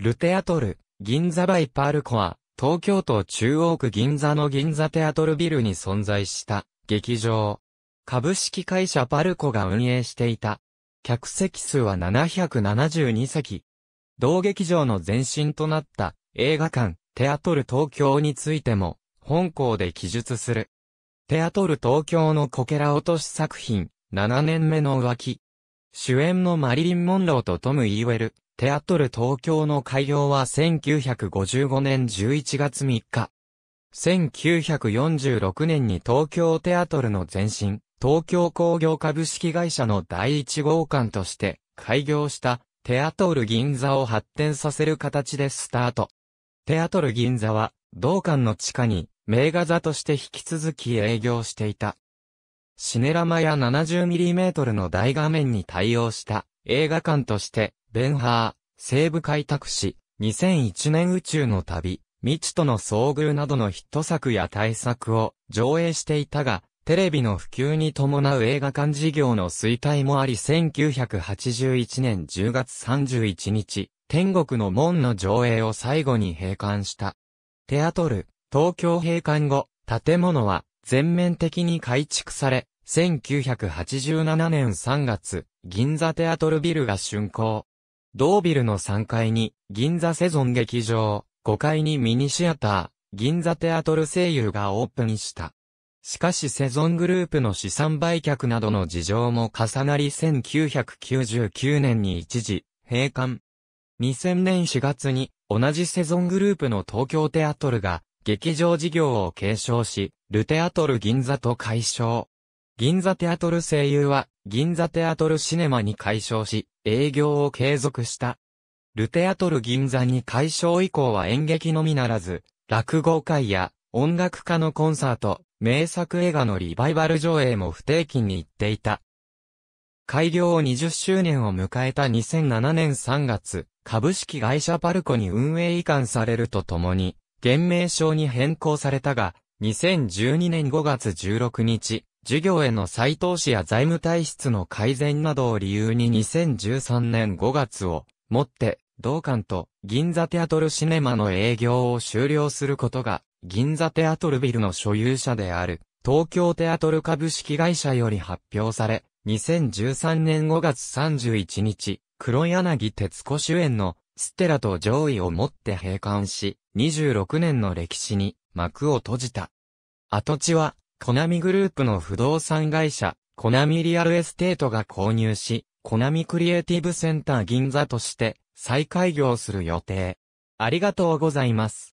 ルテアトル、銀座バイパールコア、東京都中央区銀座の銀座テアトルビルに存在した劇場。株式会社パルコが運営していた。客席数は772席。同劇場の前身となった映画館、テアトル東京についても、本校で記述する。テアトル東京のこけら落とし作品、7年目の浮気。主演のマリリン・モンローとトム・イーウェル、テアトル東京の開業は1955年11月3日。1946年に東京テアトルの前身、東京工業株式会社の第1号館として開業したテアトル銀座を発展させる形でスタート。テアトル銀座は同館の地下に名画座として引き続き営業していた。シネラマや 70mm の大画面に対応した映画館としてベンハー、西部開拓史、2001年宇宙の旅、未知との遭遇などのヒット作や大作を上映していたが、テレビの普及に伴う映画館事業の衰退もあり1981年10月31日、天国の門の上映を最後に閉館した。テアトル、東京閉館後、建物は全面的に改築され、1987年3月、銀座テアトルビルが竣工。同ビルの3階に、銀座セゾン劇場、5階にミニシアター、銀座テアトル声優がオープンした。しかしセゾングループの資産売却などの事情も重なり1999年に一時、閉館。2000年4月に、同じセゾングループの東京テアトルが、劇場事業を継承し、ルテアトル銀座と解消。銀座テアトル声優は、銀座テアトルシネマに改称し、営業を継続した。ルテアトル銀座に改称以降は演劇のみならず、落語会や音楽家のコンサート、名作映画のリバイバル上映も不定期に行っていた。開業20周年を迎えた2007年3月、株式会社パルコに運営移管されるとともに、現名称に変更されたが、2012年5月16日、事業への再投資や財務体質の改善などを理由に2013年5月をもって同館と銀座テアトルシネマの営業を終了することが銀座テアトルビルの所有者である東京テアトル株式会社より発表され2013年5月31日黒柳徹子主演のステラと上位をもって閉館し26年の歴史に幕を閉じた跡地はコナミグループの不動産会社、コナミリアルエステートが購入し、コナミクリエイティブセンター銀座として再開業する予定。ありがとうございます。